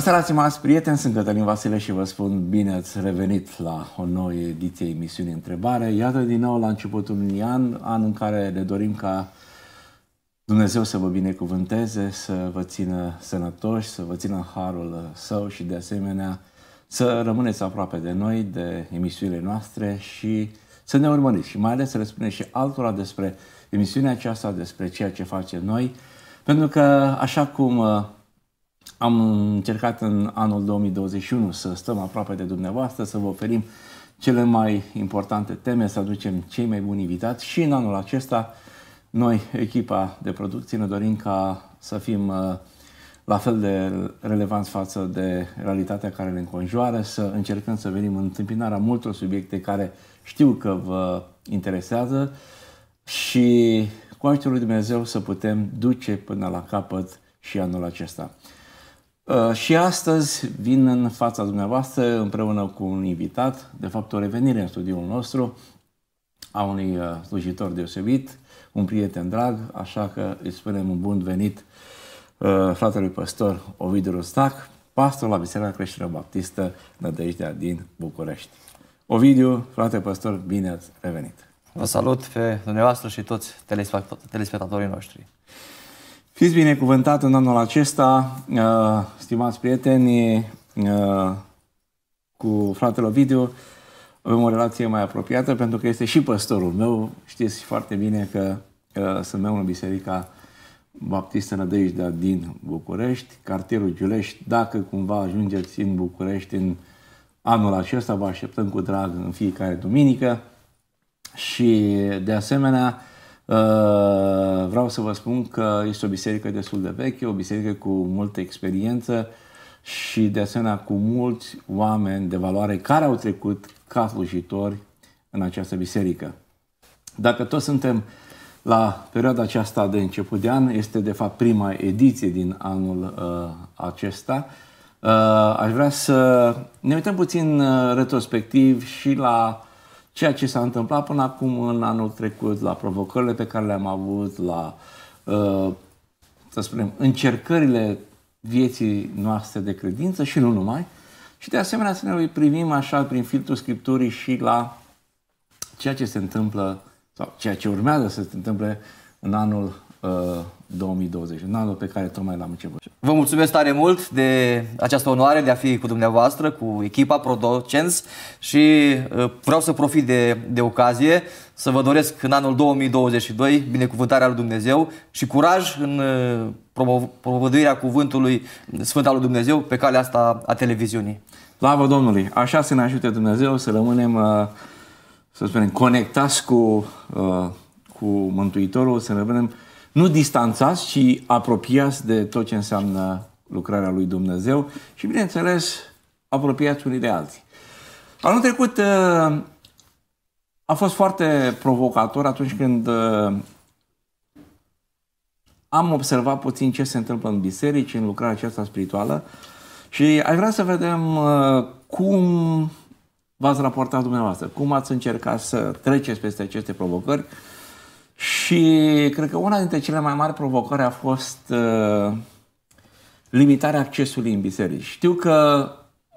Bună seara, stimați prieteni, sunt Cătălin Vasile și vă spun bine ați revenit la o nouă ediție emisiunii Întrebare. Iată din nou la începutul unui an, an în care ne dorim ca Dumnezeu să vă binecuvânteze, să vă țină sănătoși, să vă țină harul său și de asemenea să rămâneți aproape de noi, de emisiunile noastre și să ne urmăriți și mai ales să le spuneți și altora despre emisiunea aceasta, despre ceea ce facem noi, pentru că așa cum uh, am încercat în anul 2021 să stăm aproape de dumneavoastră, să vă oferim cele mai importante teme, să aducem cei mai buni invitați și în anul acesta noi, echipa de producție, ne dorim ca să fim uh, la fel de relevanți față de realitatea care ne înconjoară, să încercăm să venim în întâmpinarea multor subiecte care știu că vă interesează și cu ajutorul lui Dumnezeu să putem duce până la capăt și anul acesta. Uh, și astăzi vin în fața dumneavoastră împreună cu un invitat, de fapt o revenire în studiul nostru a unui uh, slujitor deosebit, un prieten drag, așa că îi spunem un bun venit uh, fratelui păstor Ovidiu Rostac, pastor la Biserica Creștină Baptistă Nădejdea din București. Ovidiu, frate păstor, bine ați revenit! Vă salut pe dumneavoastră și toți telespectatorii noștri! Fiți binecuvântat în anul acesta, uh, stimați prieteni, uh, cu fratele Ovidiu avem o relație mai apropiată pentru că este și păstorul meu. Știți foarte bine că uh, sunt meu în Biserica Baptistă Nădejdea din București, cartierul Giulești. Dacă cumva ajungeți în București în anul acesta, vă așteptăm cu drag în fiecare duminică și de asemenea Uh, vreau să vă spun că este o biserică destul de veche, o biserică cu multă experiență și de asemenea cu mulți oameni de valoare care au trecut ca slujitori în această biserică. Dacă toți suntem la perioada aceasta de început de an, este de fapt prima ediție din anul uh, acesta, uh, aș vrea să ne uităm puțin uh, retrospectiv și la ceea ce s-a întâmplat până acum în anul trecut, la provocările pe care le-am avut, la, uh, să spunem, încercările vieții noastre de credință și nu numai. Și de asemenea să ne privim așa prin filtrul Scripturii și la ceea ce se întâmplă sau ceea ce urmează să se întâmple în anul uh, 2020, în anul pe care tocmai l-am început. Vă mulțumesc tare mult de această onoare de a fi cu dumneavoastră, cu echipa Prodocens și uh, vreau să profit de, de ocazie să vă doresc în anul 2022 binecuvântarea lui Dumnezeu și curaj în uh, propovăduirea cuvântului Sfânt al lui Dumnezeu pe calea asta a televiziunii. Slavă Domnului! Așa să ne ajute Dumnezeu să rămânem, uh, să spunem, conectați cu, cu Mântuitorul, să rămânem nu distanțați, ci apropiați de tot ce înseamnă lucrarea lui Dumnezeu și, bineînțeles, apropiați unii de alții. Anul trecut uh, a fost foarte provocator atunci când uh, am observat puțin ce se întâmplă în biserici, în lucrarea aceasta spirituală și aș vrea să vedem uh, cum v-ați raportat dumneavoastră, cum ați încercat să treceți peste aceste provocări și cred că una dintre cele mai mari provocări a fost uh, limitarea accesului în biserici. Știu că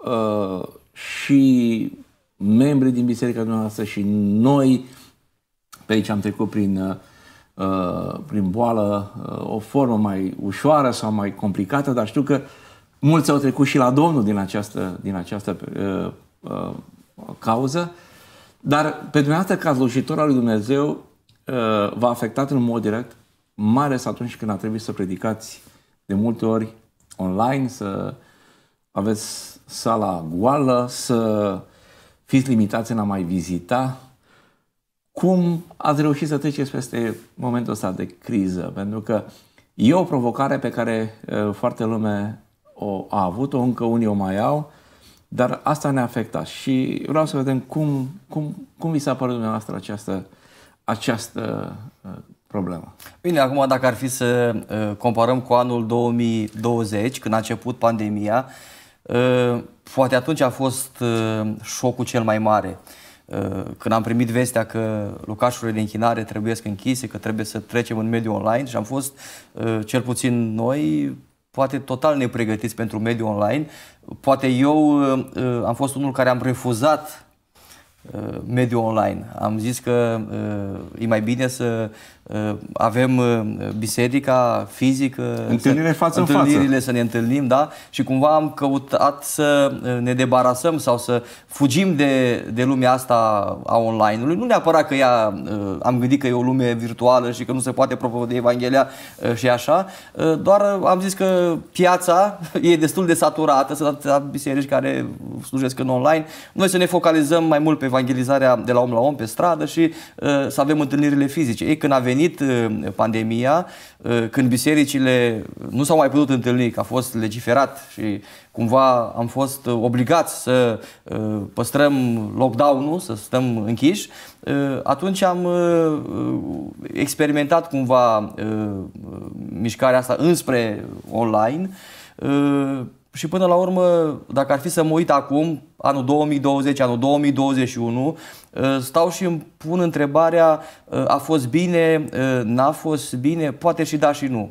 uh, și membrii din biserica dumneavoastră și noi, pe aici am trecut prin, uh, prin boală, uh, o formă mai ușoară sau mai complicată, dar știu că mulți au trecut și la Domnul din această, din această uh, uh, cauză. Dar pe dumneavoastră, ca slujitor al lui Dumnezeu, Uh, v-a afectat în mod direct, mai ales atunci când a trebuit să predicați de multe ori online, să aveți sala goală, să fiți limitați în a mai vizita. Cum ați reușit să treceți peste momentul ăsta de criză? Pentru că e o provocare pe care uh, foarte lume o a avut-o, încă unii o mai au, dar asta ne afecta și vreau să vedem cum, cum, cum vi s-a părut dumneavoastră această uh, această uh, problemă. Bine, acum dacă ar fi să uh, comparăm cu anul 2020, când a început pandemia, uh, poate atunci a fost șocul cel mai mare. Când am primit vestea că locașurile de închinare trebuie să închise, că trebuie să trecem în mediul online și am fost, cel puțin noi, poate total nepregătiți pentru mediul online. Poate eu am fost unul care am refuzat Uh, mediul online. Am zis că uh, e mai bine să uh, avem biserica fizică, Întâlnire să, față întâlnirile, față. să ne întâlnim, da? Și cumva am căutat să ne debarasăm sau să fugim de, de lumea asta a online-ului. Nu neapărat că ea, am gândit că e o lume virtuală și că nu se poate de Evanghelia și așa, doar am zis că piața e destul de saturată, sunt atâtea biserici care slujesc în online. Noi să ne focalizăm mai mult pe evangelizarea de la om la om pe stradă și uh, să avem întâlnirile fizice. Ei, când a venit uh, pandemia, uh, când bisericile nu s-au mai putut întâlni, că a fost legiferat și cumva am fost obligați să păstrăm lockdown-ul, să stăm închiși, atunci am experimentat cumva mișcarea asta înspre online și până la urmă, dacă ar fi să mă uit acum, anul 2020, anul 2021, uh, stau și îmi pun întrebarea uh, a fost bine, uh, n-a fost bine, poate și da și nu.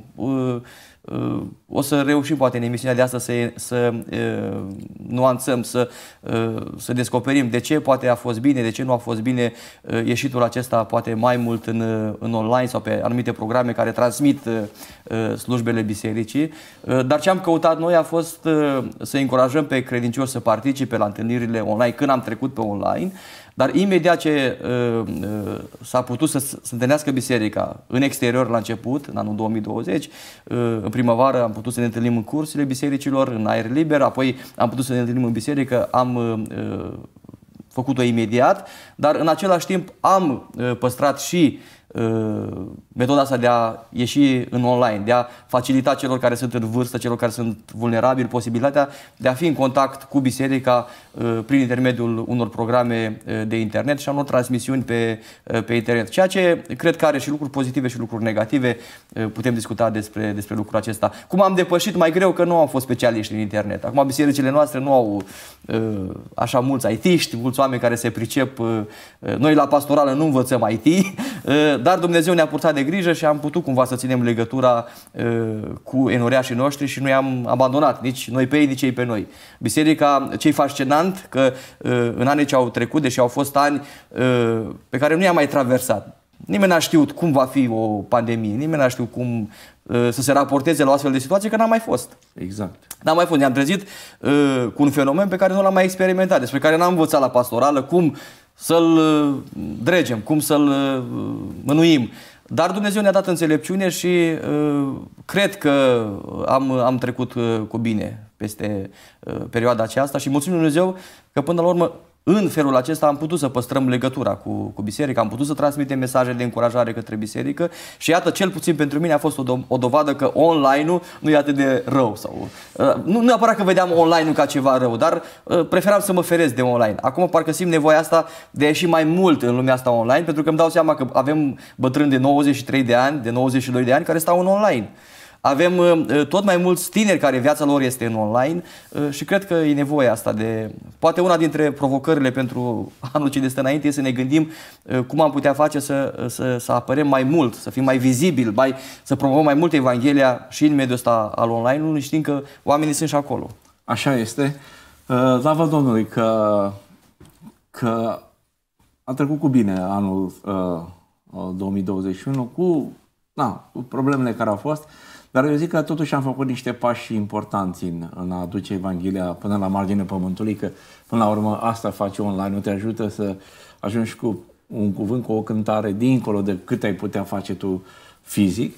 Uh, o să reușim poate în emisiunea de astăzi să, să uh, nuanțăm, să, uh, să descoperim de ce poate a fost bine, de ce nu a fost bine ieșitul acesta poate mai mult în, în online sau pe anumite programe care transmit slujbele bisericii. Dar ce am căutat noi a fost să încurajăm pe credincioși să participe la întâlnirile online când am trecut pe online dar imediat ce uh, uh, s-a putut să se întâlnească biserica în exterior la început, în anul 2020, uh, în primăvară am putut să ne întâlnim în cursurile bisericilor, în aer liber, apoi am putut să ne întâlnim în biserică, am uh, uh făcut-o imediat, dar în același timp am uh, păstrat și Ă, metoda asta de a ieși în online, de a facilita celor care sunt în vârstă, celor care sunt vulnerabili, posibilitatea de a fi în contact cu biserica ă, prin intermediul unor programe ă, de internet și a unor transmisiuni pe, pe internet. Ceea ce cred că are și lucruri pozitive și lucruri negative. Putem discuta despre, despre lucrul acesta. Cum am depășit mai greu că nu am fost specialiști în internet. Acum bisericile noastre nu au așa mulți IT-ști, mulți oameni care se pricep. Noi la pastorală nu învățăm IT, dar Dumnezeu ne-a purtat de grijă și am putut cumva să ținem legătura uh, cu enoriașii noștri și nu i-am abandonat nici noi pe ei, nici ei pe noi. Biserica, ce fascinant că uh, în anii ce au trecut, deși au fost ani uh, pe care nu i-am mai traversat, Nimeni n-a știut cum va fi o pandemie, nimeni n-a știut cum să se raporteze la o astfel de situație, că n-a mai fost. Exact. N-a mai fost. Ne-am trezit uh, cu un fenomen pe care nu l-am mai experimentat, despre care n-am învățat la pastorală, cum uh, să-l uh, dregem, cum să-l uh, mânuim. Dar Dumnezeu ne-a dat înțelepciune și uh, cred că am, am trecut cu bine peste perioada aceasta și mulțumim Dumnezeu că până la urmă în felul acesta am putut să păstrăm legătura cu, cu biserica, am putut să transmitem mesaje de încurajare către biserică și iată, cel puțin pentru mine a fost o, do- o dovadă că online-ul nu e atât de rău. sau uh, Nu neapărat că vedeam online-ul ca ceva rău, dar uh, preferam să mă ferez de online. Acum parcă simt nevoia asta de a ieși mai mult în lumea asta online, pentru că îmi dau seama că avem bătrâni de 93 de ani, de 92 de ani, care stau în online. Uh, avem uh, uh, tot mai mulți tineri care viața lor este în online uh, și cred că e nevoie asta de... Poate una dintre provocările pentru anul ce este înainte este să ne gândim cum am putea face să, să, să apărem mai mult, să fim mai vizibili, mai, să promovăm mai mult Evanghelia și în mediul ăsta al online nu Știm că oamenii sunt și acolo. Așa este. Slavă da, Domnului că, că a trecut cu bine anul 2021 cu, na, cu problemele care au fost. Uh, dar eu zic că totuși am făcut niște pași importanți în, în a aduce Evanghelia până la marginea pământului, că până la urmă asta face online, nu te ajută să ajungi cu un cuvânt, cu o cântare, dincolo de cât ai putea face tu fizic.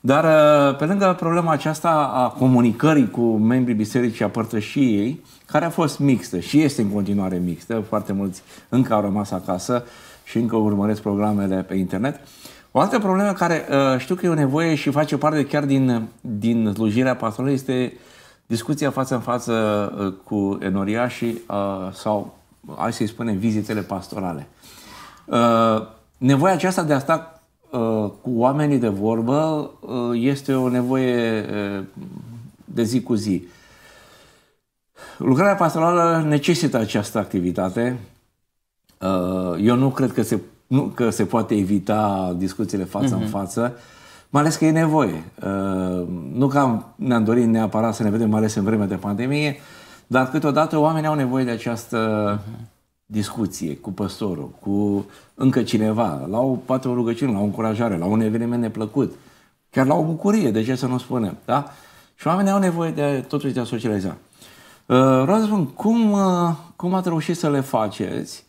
Dar ă, pe lângă problema aceasta a comunicării cu membrii bisericii, a părtășiei ei, care a fost mixtă și este în continuare mixtă, foarte mulți încă au rămas acasă și încă urmăresc programele pe internet, uh, o altă problemă care uh, știu că e o nevoie și face parte chiar din, din slujirea pastorului este discuția față în față uh, cu enoriașii uh, sau, hai să-i spunem, vizitele pastorale. nevoia aceasta de a sta cu oamenii de vorbă este o nevoie de zi cu zi. Lucrarea pastorală necesită această activitate. eu nu cred că se nu că se poate evita discuțiile față mm-hmm. în mhm. față, mai ales că e nevoie. Uh, nu că am, ne-am dorit neapărat să ne vedem, mai ales în vremea de pandemie, dar câteodată oamenii au nevoie de această mhm. discuție cu păstorul, cu încă cineva, la o, poate o rugăciune, la o încurajare, la un eveniment neplăcut, chiar la o bucurie, de ce să nu spunem, da? Și oamenii au nevoie de totuși de a socializa. Vreau să spun, cum, uh, cum ați reușit să le faceți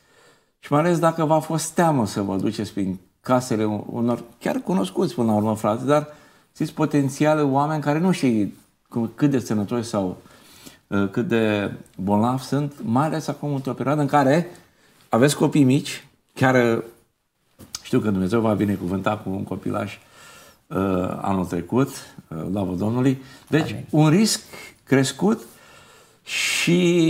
și mai ales dacă v-a fost teamă să vă duceți prin casele unor chiar cunoscuți până la urmă, frate, dar știți, potențiale oameni care nu știu cât de sănătoși sau uh, cât de bolnavi sunt, mai ales acum într-o perioadă în care aveți copii mici, chiar uh, știu că Dumnezeu va binecuvânta cu un copilaj uh, anul trecut, la Domnului. Deci, Amen. un risc crescut și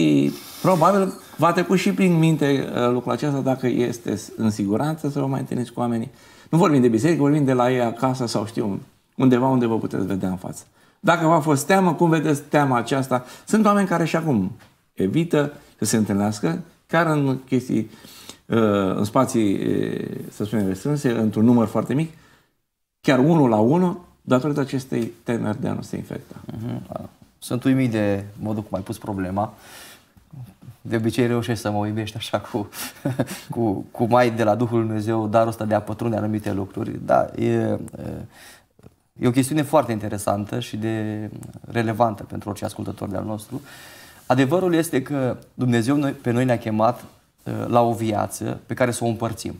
probabil V-a trecut și prin minte uh, lucrul acesta dacă este în siguranță să vă mai întâlniți cu oamenii. Nu vorbim de biserică, vorbim de la ei acasă sau știu undeva unde vă puteți vedea în față. Dacă v-a fost teamă, cum vedeți teama aceasta? Sunt oameni care și acum evită să se întâlnească, chiar în chestii, uh, în spații, uh, să spunem, restrânse, într-un număr foarte mic, chiar unul la unul, datorită acestei temeri de a nu se infecta. Mhm. Sunt uimit de modul cum ai pus problema. Uh, de obicei reușești să mă uimești așa cu, cu, cu mai de la Duhul Dumnezeu darul ăsta de a pătrunde anumite lucruri. Da, e, e o chestiune foarte interesantă și de relevantă pentru orice ascultător de-al nostru. Adevărul este că Dumnezeu noi, pe noi ne-a chemat la o viață pe care să o împărțim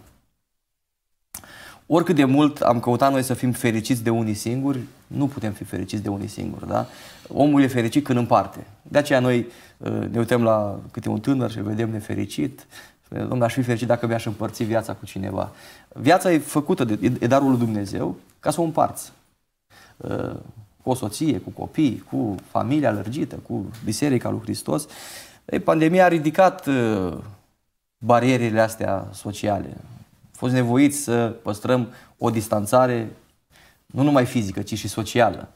oricât de mult am căutat noi să fim fericiți de unii singuri, nu putem fi fericiți de unii singuri, da? Omul e fericit când împarte. De aceea noi uh, ne uităm la câte un tânăr și vedem nefericit, uh, Domnul, aș fi fericit dacă mi-aș împărți viața cu cineva. Viața e făcută, de, e darul lui Dumnezeu, ca să o împarți. Uh, cu o soție, cu copii, cu familia lărgită, cu biserica lui Hristos. pandemia a ridicat barierele astea sociale fost nevoiți să păstrăm o distanțare nu numai fizică, ci și socială.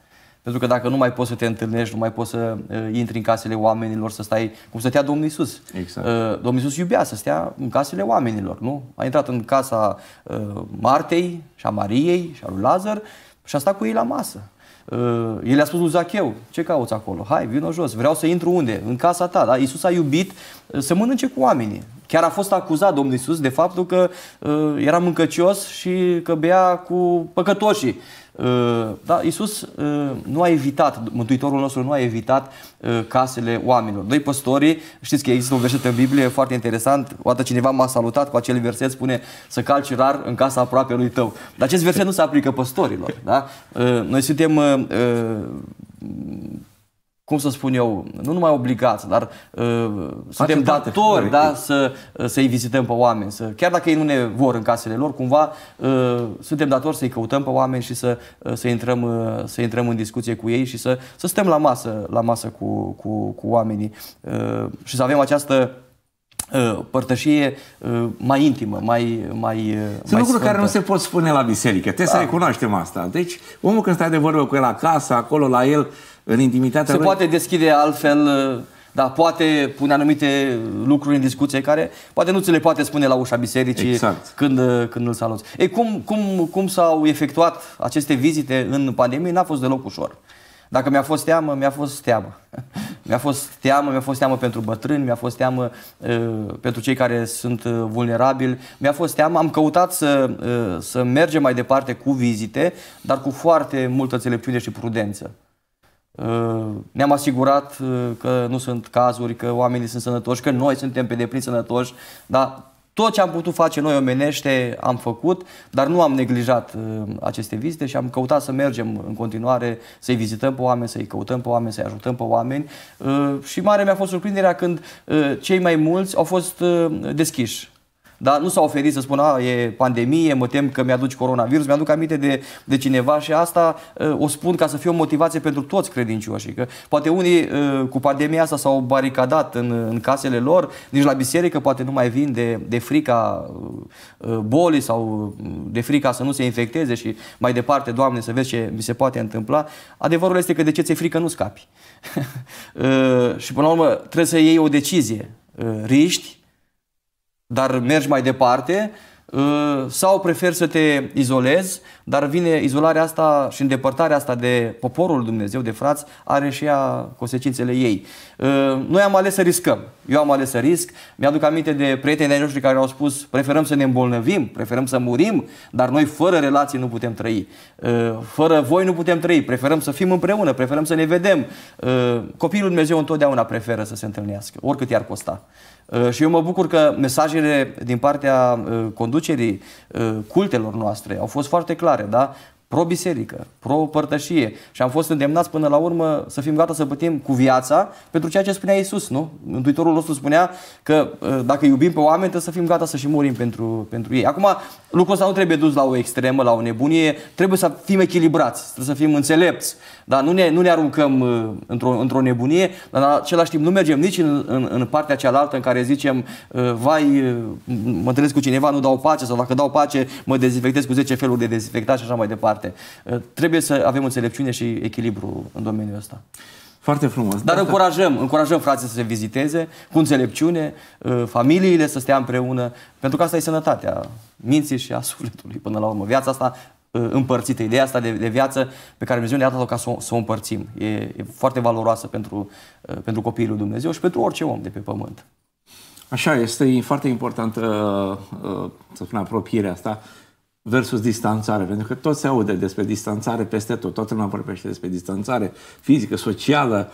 Pentru că dacă nu mai poți să te întâlnești, nu mai poți să uh, intri în casele oamenilor, să stai cum stătea Domnul Isus. Exact. Uh, Domnul Isus iubea să stea în casele oamenilor, nu? A intrat în casa uh, Martei și a Mariei și a lui Lazar și a stat cu ei la masă. Uh, el a spus lui Zacheu, ce cauți acolo? Hai, vino jos, vreau să intru unde? În casa ta. Da? Iisus a iubit uh, să mănânce cu oamenii. Chiar a fost acuzat Domnul Iisus de faptul că uh, era mâncăcios și că bea cu păcătoșii. Ă, da, Iisus ă, nu a evitat, Mântuitorul nostru nu a evitat ă, casele oamenilor. Doi păstorii, știți că există un verset în Biblie foarte interesant, o dată cineva m-a salutat cu acel verset, spune să calci rar în casa aproape lui tău. Dar acest verset nu se aplică păstorilor. Da? Noi suntem cum să spun eu, nu numai obligați, dar uh, suntem datori da, să, uh, să-i vizităm pe oameni. Să, chiar dacă ei nu ne vor în casele lor, cumva uh, suntem datori să-i căutăm pe oameni și să, uh, să, intrăm, uh, să intrăm în discuție cu ei și să, să stăm la masă, la masă cu, cu, cu oamenii uh, și să avem această uh, părtășie uh, mai intimă, mai... mai Sunt mai lucruri care nu se pot spune la biserică, trebuie da. să recunoaștem asta. Deci omul când stai de vorbă cu el acasă, acolo la el, în intimitatea Se lui. poate deschide altfel, uh, dar poate pune anumite lucruri în discuție care poate nu ți le poate spune la ușa bisericii exact. când, uh, când îl saluți. E cum, cum, cum s-au efectuat aceste vizite în pandemie? N-a fost deloc ușor. Dacă mi-a fost teamă, mi-a fost teamă. mi-a fost teamă, mi-a fost teamă pentru bătrâni, mi-a fost teamă uh, pentru cei care sunt uh, vulnerabili, mi-a fost teamă. Am căutat să, uh, să mergem mai departe cu vizite, dar cu foarte multă înțelepciune și prudență. Uh, Ne-am asigurat uh, că nu sunt cazuri, că oamenii sunt sănătoși, că noi suntem pe deplin sănătoși, dar tot ce am putut face noi omenește am făcut, dar nu am neglijat uh, aceste vizite și am căutat să mergem în continuare, să-i vizităm pe oameni, să-i căutăm pe oameni, să-i ajutăm pe oameni și mare mi-a fost surprinderea când cei mai mulți au fost deschiși dar nu s-a oferit să spună, a, e pandemie, mă tem că mi-aduci coronavirus, mi-aduc aminte de, de cineva și asta uh, o spun ca să fie o motivație pentru toți credincioșii. Că poate unii uh, cu pandemia asta s-au baricadat în, în casele lor, nici la biserică poate nu mai vin de, de frica uh, bolii sau de frica să nu se infecteze și mai departe, Doamne, să vezi ce mi se poate întâmpla. Adevărul este că de ce ți-e frică nu scapi. și până la urmă trebuie să iei o decizie. Riști dar mergi mai departe uh, sau preferi să te izolezi, dar vine izolarea asta și îndepărtarea asta de poporul Dumnezeu, de frați, are și ea consecințele ei. Ă, noi am ales să riscăm. Eu am ales să risc. Mi-aduc aminte de prietenii noștri care au spus preferăm să ne îmbolnăvim, preferăm să murim, dar noi fără relații nu putem trăi. Ă, fără voi nu putem trăi. Preferăm să fim împreună, preferăm să ne vedem. Ă, copilul Dumnezeu întotdeauna preferă să se întâlnească, oricât i-ar costa. Și eu mă bucur că mesajele din partea conducerii cultelor noastre au fost foarte clare, da? pro-biserică, pro-părtășie și am fost îndemnați până la urmă să fim gata să plătim cu viața pentru ceea ce spunea Isus, nu? Întuitorul nostru spunea că uh, dacă iubim pe oameni trebuie să fim gata să și murim pentru, pentru ei. Acum, lucrul ăsta nu trebuie dus la o extremă, la o nebunie, trebuie să fim echilibrați, trebuie să fim înțelepți, da, nu ne, nu ne aruncăm uh, într-o, într-o nebunie, dar în același timp nu mergem nici în, în, în partea cealaltă în care zicem, uh, vai, uh, mă întâlnesc cu cineva, nu dau pace, sau dacă dau pace, mă dezinfectez cu 10 feluri de dezinfectat și așa mai departe. Uh, trebuie să avem înțelepciune și echilibru în domeniul ăsta. Foarte frumos. Dar da, încurajăm, încurajăm frații să se viziteze cu înțelepciune, uh, familiile să stea împreună, pentru că asta e sănătatea minții și a sufletului până la urmă. Viața asta Ă, împărțită. Ideea asta de, de viață pe care Dumnezeu ne-a dat-o ca să, să o împărțim. E, e foarte valoroasă pentru, ă, pentru copiii lui Dumnezeu și pentru orice om de pe pământ. Așa, este foarte important, ă, să spun, apropierea asta versus distanțare, pentru că tot se aude despre distanțare peste tot, toată lumea vorbește despre distanțare fizică, socială.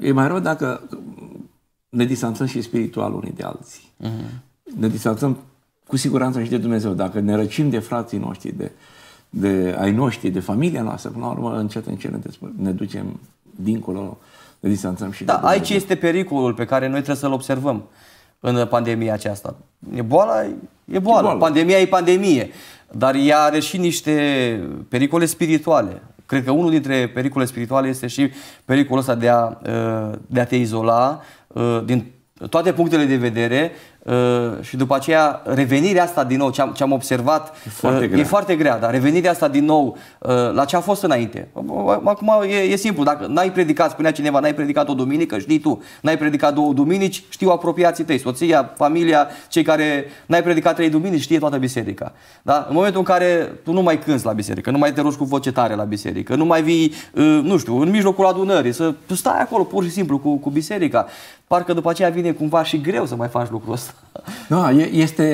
e mai rău dacă ne distanțăm și spiritual unii de alții. Uh-huh. Ne distanțăm cu siguranță și de Dumnezeu. Dacă ne răcim de frații noștri, de, de ai noștri, de familia noastră, până la urmă, încet, încet ne, ne ducem dincolo, ne distanțăm și Da, de aici este pericolul pe care noi trebuie să-l observăm în pandemia aceasta. E boala, e boală. E boală. Pandemia e pandemie. Dar ea are și niște pericole spirituale. Cred că unul dintre pericole spirituale este și pericolul ăsta de a, uh, de a te izola uh, din toate punctele de vedere uh, și după aceea revenirea asta din nou, ce am, observat, e foarte, uh, grea. e foarte grea, dar revenirea asta din nou uh, la ce a fost înainte. Acum e, e simplu, dacă n-ai predicat, spunea cineva, n-ai predicat o duminică, știi tu, n-ai predicat două duminici, știu apropiații tăi, soția, familia, cei care n-ai predicat trei duminici, știe toată biserica. Da? În momentul în care tu nu mai cânți la biserică, nu mai te rogi cu voce tare la biserică, nu mai vii, nu știu, în mijlocul adunării, să stai acolo pur și simplu cu, cu biserica, parcă după aceea vine cumva și greu să mai faci lucrul ăsta. Da, este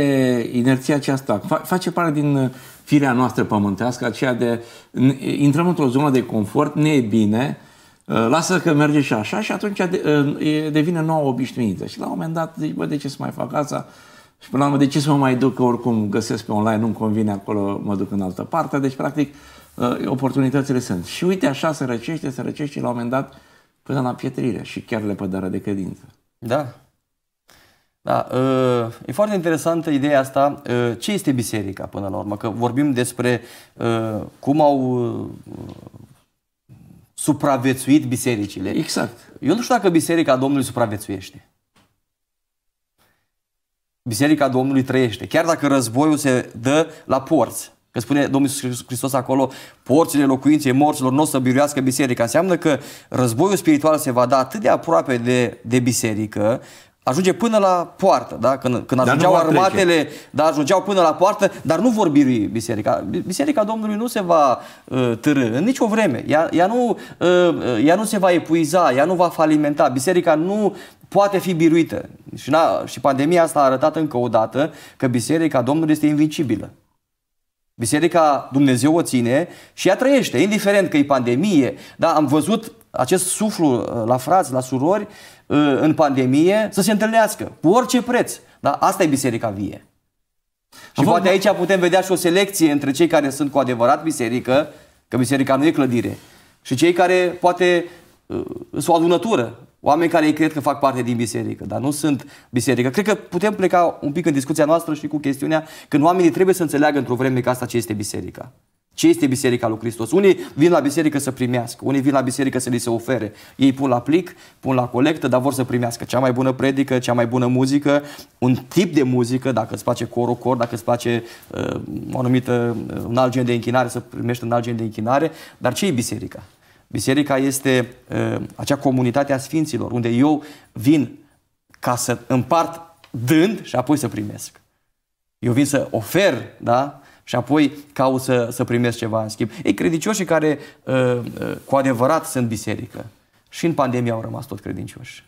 inerția aceasta. Face parte din firea noastră pământească, aceea de intrăm într-o zonă de confort, ne e bine, ă, lasă că merge și așa și atunci ă, devine nouă obișnuință. Și la un moment dat zici, bă, de ce să mai fac asta? Și până la urmă, de ce să mă mai duc, că oricum găsesc pe online, nu-mi convine acolo, mă duc în altă parte. Deci, practic, ă, oportunitățile sunt. Și uite, așa se răcește, se răcește și la un moment dat până la pietrire și chiar lepădarea de credință. Da. Da, ă, e foarte interesantă ideea asta. Ă, ce este biserica până la urmă? Că vorbim despre ă, cum au supraviețuit bisericile. Exact. Eu nu știu dacă biserica Domnului supraviețuiește. Biserica Domnului trăiește. Chiar dacă războiul se dă la porți, Că spune Domnul Hristos acolo, porțile locuinței morților nu o să biruiască biserica. Înseamnă că războiul spiritual se va da atât de aproape de, de biserică, ajunge până la poartă, da? când, când ajungeau armatele, da, ajungeau până la poartă, dar nu vor birui biserica. Biserica Domnului nu se va uh, târâ în nicio vreme, ea, ea, nu, uh, ea nu se va epuiza, ea nu va falimenta, biserica nu poate fi biruită. Și, na, și pandemia asta a arătat încă o dată că biserica Domnului este invincibilă. Biserica Dumnezeu o ține și ea trăiește, indiferent că e pandemie. Da, am văzut acest suflu uh, la frați, la surori, uh, în pandemie, să se întâlnească, cu orice preț. Da, asta e biserica vie. Și Vom... poate aici putem vedea și o selecție între cei care sunt cu adevărat biserică, că biserica nu e clădire, și cei care poate Uh, sunt o adunătură. Oameni care ei cred că fac parte din biserică, dar nu sunt biserică. Cred că putem pleca un pic în discuția noastră și cu chestiunea când oamenii trebuie să înțeleagă într-o vreme ca asta ce este biserica. Ce este Biserica lui Hristos? Unii vin la biserică să primească, unii vin la biserică să li se ofere. Ei pun la plic, pun la colectă, dar vor să primească cea mai bună predică, cea mai bună muzică, un tip de muzică, dacă îți place coro, cor, dacă îți place uh, o anumită, uh, un alt gen de închinare, să primești un alt gen de închinare. Dar ce e biserica? Biserica este uh, acea comunitate a sfinților, unde eu vin ca să împart dând și apoi să primesc. Eu vin să ofer, da? Și apoi caut să, să primesc ceva în schimb. Ei, credincioșii care uh, uh, cu adevărat sunt biserică și în pandemie au rămas tot credincioși.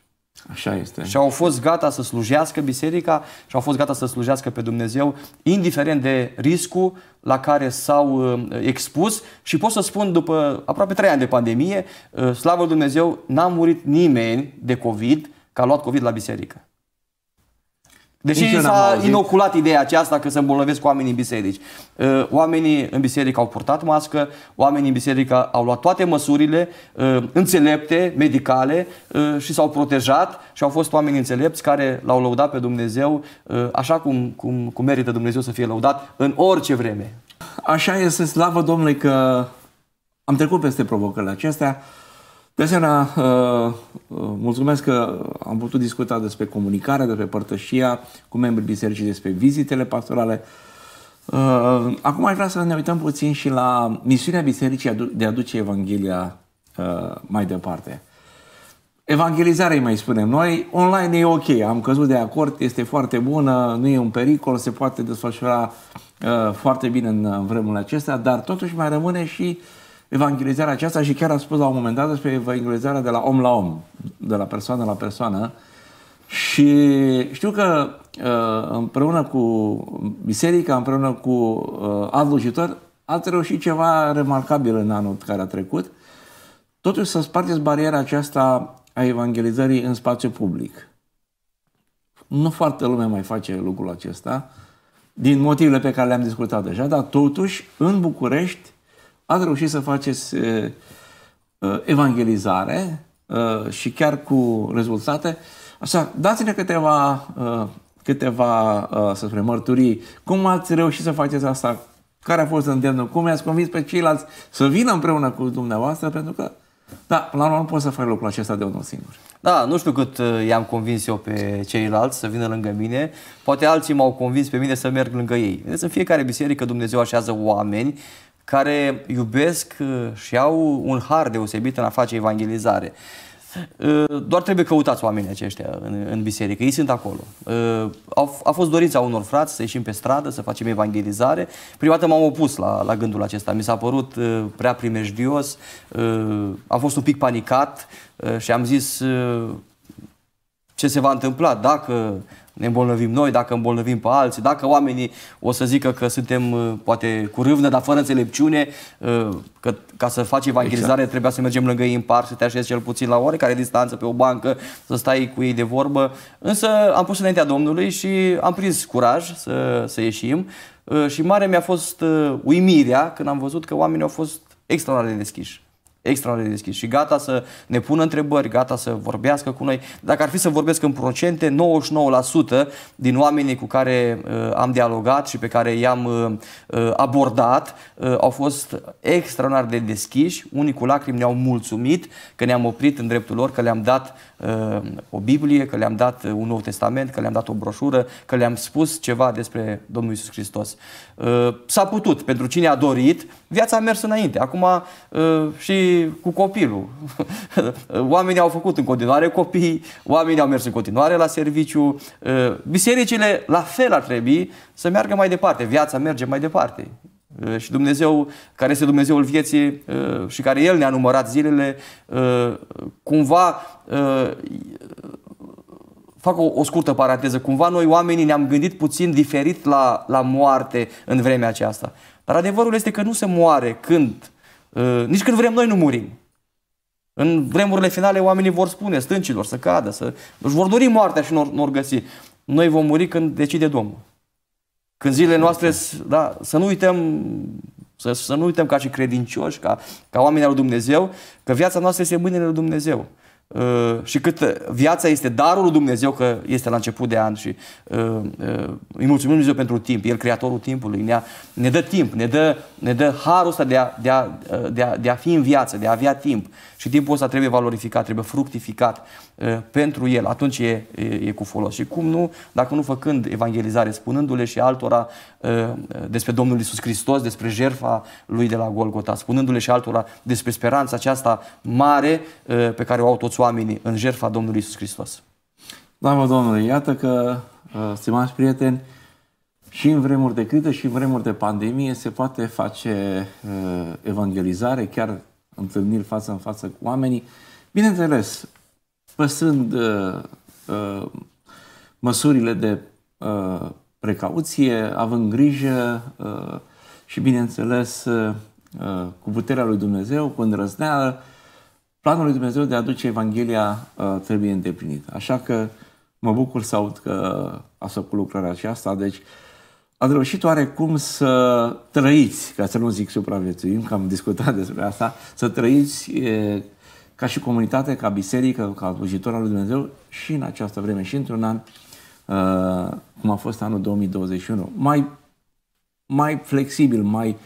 Așa este. Și au fost gata să slujească biserica și au fost gata să slujească pe Dumnezeu, indiferent de riscul la care s-au uh, expus. Și pot să spun, după aproape trei ani de pandemie, uh, slavă Dumnezeu, n-a murit nimeni de COVID, că a luat COVID la biserică. Deși s-a inoculat ideea aceasta că se îmbolnăvesc oamenii în biserici. Uh, oamenii în biserică au purtat mască, oamenii în biserică au luat toate măsurile uh, înțelepte, medicale uh, și s-au protejat și au fost oameni înțelepți care l-au lăudat pe Dumnezeu așa cum, cum, cum merită Dumnezeu să fie lăudat în orice vreme. Așa este, slavă Domnului că am trecut peste provocările acestea. De asemenea, uh, uh, mulțumesc că am putut discuta despre comunicare, despre părtășia cu membrii bisericii, despre vizitele pastorale. Uh, acum aș vrea să ne uităm puțin și la misiunea bisericii de a duce Evanghelia mai departe. Evangelizare, mai spunem noi, online e ok, am căzut de acord, este foarte bună, nu e un pericol, se poate desfășura foarte bine în vremurile acestea, dar totuși mai rămâne și uh, evangelizarea aceasta și chiar a spus la un moment dat despre evangelizarea de la om la om, de la persoană la persoană. Și știu că uh, împreună cu biserica, împreună cu uh, alt slujitor, ați reușit ceva remarcabil în anul care a trecut. Totuși să spargeți bariera aceasta a evangelizării în spațiu public. Nu foarte lume mai face lucrul acesta, din motivele pe care le-am discutat deja, dar totuși în București ați reușit să faceți evangelizare și chiar cu rezultate. Așa, dați-ne câteva, câteva să spunem, mărturii. Cum ați reușit să faceți asta? Care a fost îndemnul? Cum i-ați convins pe ceilalți să vină împreună cu dumneavoastră? Pentru că, da, la urmă nu poți să faci lucrul acesta de unul singur. Da, nu știu cât i-am convins eu pe ceilalți să vină lângă mine. Poate alții m-au convins pe mine să merg lângă ei. Vedeți, în fiecare biserică Dumnezeu așează oameni care iubesc uh, și au un har deosebit în a face evangelizare. Uh, doar trebuie căutați oamenii aceștia în, în biserică, ei sunt acolo. Uh, a fost dorința unor frați să ieșim pe stradă, să facem evangelizare. Prima dată m-am opus la, la gândul acesta, mi s-a părut prea primejdios, am fost un pic panicat și am zis ce se va întâmpla dacă ne îmbolnăvim noi, dacă îmbolnăvim pe alții, dacă oamenii o să zică că suntem uh, poate cu râvnă, dar fără înțelepciune, uh, că ca să faci evanghelizare exact. trebuia să mergem lângă ei în parc, să te așezi cel puțin la oricare distanță pe o bancă, să stai cu ei de vorbă. Însă am pus înaintea Domnului și am prins curaj să, să ieșim uh, și mare mi-a fost uimirea când am văzut că oamenii au fost extraordinar de deschiși extraordinar de deschis și gata să ne pună întrebări, gata să vorbească cu noi. Dacă ar fi să vorbesc în procente, 99% din oamenii cu care uh, am dialogat și pe care i-am uh, uh, abordat uh, au fost extraordinar de deschiși, unii cu lacrimi ne-au mulțumit că ne-am oprit în dreptul lor, că le-am dat Uh, o Biblie, că le-am dat uh, un Nou Testament, că le-am dat o broșură, că le-am spus ceva despre Domnul Isus Hristos. Uh, s-a putut, pentru cine a dorit, viața a mers înainte. Acum și cu copilul. Oamenii au făcut în continuare copii, oamenii au mers în continuare la serviciu. Bisericile la fel ar trebui să meargă mai departe. Viața merge mai departe. Și Dumnezeu, care este Dumnezeul vieții și care El ne-a numărat zilele, cumva fac o, o scurtă paranteză, cumva noi oamenii ne-am gândit puțin diferit la, la moarte în vremea aceasta. Dar adevărul este că nu se moare când, nici când vrem noi nu murim. În vremurile finale oamenii vor spune stâncilor să cadă, să, își vor dori moartea și nu vor găsi. Noi vom muri când decide Domnul. Când zilele noastre, da, să nu uităm să, să nu uităm ca și credincioși, ca, ca oameni al Dumnezeu, că viața noastră este în mâinile lui Dumnezeu. Uh, și cât uh, viața este darul lui Dumnezeu că este la început de an și uh, îi mulțumim Dumnezeu pentru timp, El creatorul timpului ne, ne dă timp, ne dă, ne dă harul ăsta de a, de, a, de, a, de a fi în viață, de a avea timp și timpul ăsta trebuie valorificat, trebuie fructificat pentru El, atunci e, e, e cu folos și cum nu, dacă nu făcând evangelizare, spunându-le și altora despre Domnul Isus Hristos, despre jertfa Lui de la Golgota, spunându-le și altora despre speranța aceasta mare pe care o au toți toți oamenii în jertfa Domnului Isus Hristos. Slavă domnule, Iată că, uh, stimați prieteni, și în vremuri de criză și în vremuri de pandemie se poate face uh, evangelizare, chiar întâlniri față în față cu oamenii. Bineînțeles, păstrând uh, uh, măsurile de uh, precauție, având grijă uh, și, bineînțeles, uh, uh cu puterea lui Dumnezeu, cu îndrăzneală, uh, planul lui Dumnezeu de a aduce Evanghelia uh, trebuie îndeplinit. Așa că mă bucur să aud că s-a făcut lucrarea aceasta. Deci a reușit oarecum să trăiți, ca să nu zic supraviețuim, că am discutat despre asta, să trăiți e, ca și comunitate, ca biserică, ca slujitor al lui Dumnezeu și în această vreme și într-un an, uh, cum a fost anul 2021. Mai, mai flexibil, mai uh,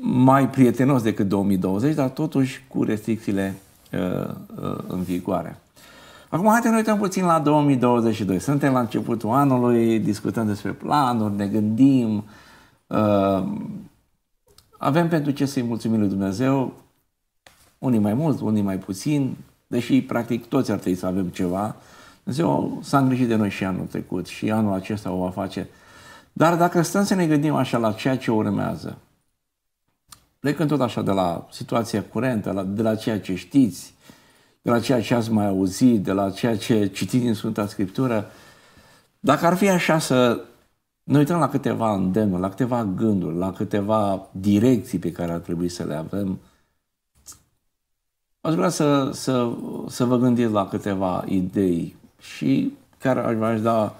mai prietenos decât 2020, dar totuși cu restricțiile uh, uh, în vigoare. Acum, haideți să ne uităm puțin la 2022. Suntem la începutul anului, discutăm despre planuri, ne gândim. Uh, avem pentru ce să-i mulțumim lui Dumnezeu, unii mai mult, unii mai puțin, deși practic toți ar trebui să avem ceva. Dumnezeu s-a îngrijit de noi și anul trecut și anul acesta o va face. Dar dacă stăm să ne gândim așa la ceea ce urmează, plecând tot așa de la situația curentă, de la ceea ce știți, de la ceea ce ați mai auzit, de la ceea ce citiți din Sfânta Scriptură, dacă ar fi așa să ne uităm la câteva îndemnuri, la câteva gânduri, la câteva direcții pe care ar trebui să le avem, aș vrea să, să, să vă gândiți la câteva idei și care aș vrea da,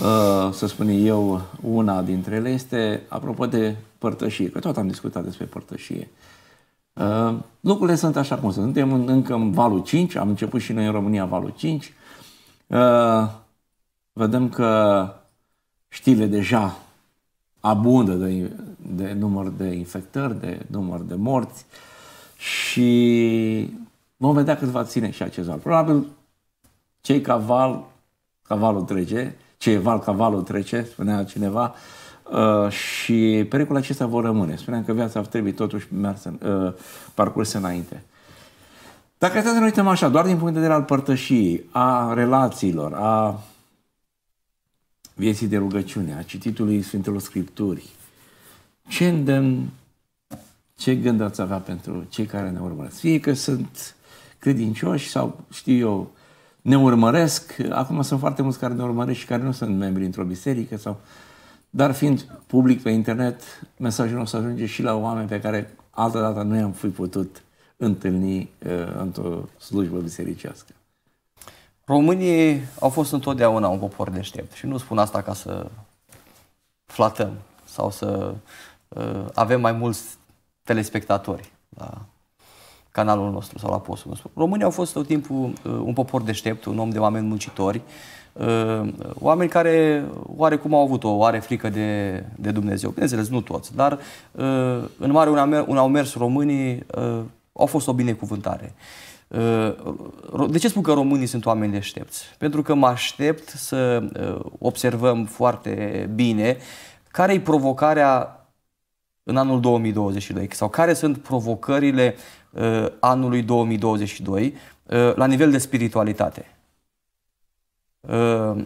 uh, să spun eu, una dintre ele este, apropo de părtășie, că tot am discutat despre părtășie. Uh, lucrurile sunt așa cum sunt. Suntem în, încă în valul 5, am început și noi în România valul 5. Uh, vedem că știle deja abundă de, de număr de infectări, de număr de morți și vom vedea cât va ține și acest val. Probabil cei caval, cavalul trece, ce e val, cavalul trece, spunea cineva, uh, Uh, și pericolul acesta vor rămâne. Spuneam că viața trebuie totuși mersă, uh, parcurs înainte. Dacă trebuie să ne uităm așa, doar din punct de vedere al părtășii, a relațiilor, a vieții de rugăciune, a cititului Sfintelor Scripturi, ce îndemn, ce gând ați avea pentru cei care ne urmăresc? Fie că sunt credincioși sau, știu eu, ne urmăresc. Acum sunt foarte mulți care ne urmăresc și care nu sunt membri într-o biserică sau dar fiind public pe internet, mesajul nostru ajunge și la oameni pe care altă dată nu i-am fi putut întâlni uh, într-o slujbă bisericească. Românii au fost întotdeauna un popor deștept și nu spun asta ca să flatăm sau să uh, avem mai mulți telespectatori la canalul nostru sau la postul nostru. Românii au fost tot timpul uh, un popor deștept, un om de oameni muncitori, uh, Ă, oameni care oarecum au avut o oare frică de, de Dumnezeu. Bineînțeles, nu toți, dar ă, în mare un au mers românii, ă, au fost o binecuvântare. De ce spun că românii sunt oameni deștepți? Pentru că mă aștept să observăm foarte bine care e provocarea în anul 2022 sau care sunt provocările anului 2022 la nivel de spiritualitate. Ehm,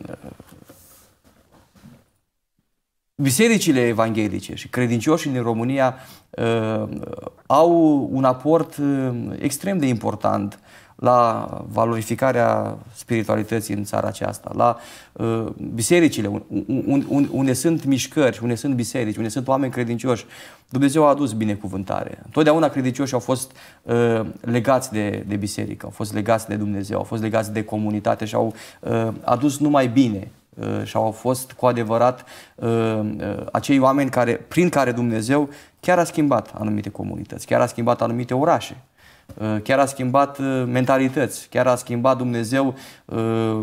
bisericile evanghelice și credincioșii din România uh, au un aport ehm, extrem de important la valorificarea spiritualității în țara aceasta, la uh, bisericile, unde, unde sunt mișcări, unde sunt biserici, unde sunt oameni credincioși. Dumnezeu a adus binecuvântare. Totdeauna credincioși au fost uh, legați de, de biserică, au fost legați de Dumnezeu, au fost legați de comunitate și au uh, adus numai bine uh, și au fost cu adevărat uh, uh, acei oameni care, prin care Dumnezeu chiar a schimbat anumite comunități, chiar a schimbat anumite orașe. Uh, chiar a schimbat uh, mentalități, chiar a schimbat Dumnezeu uh,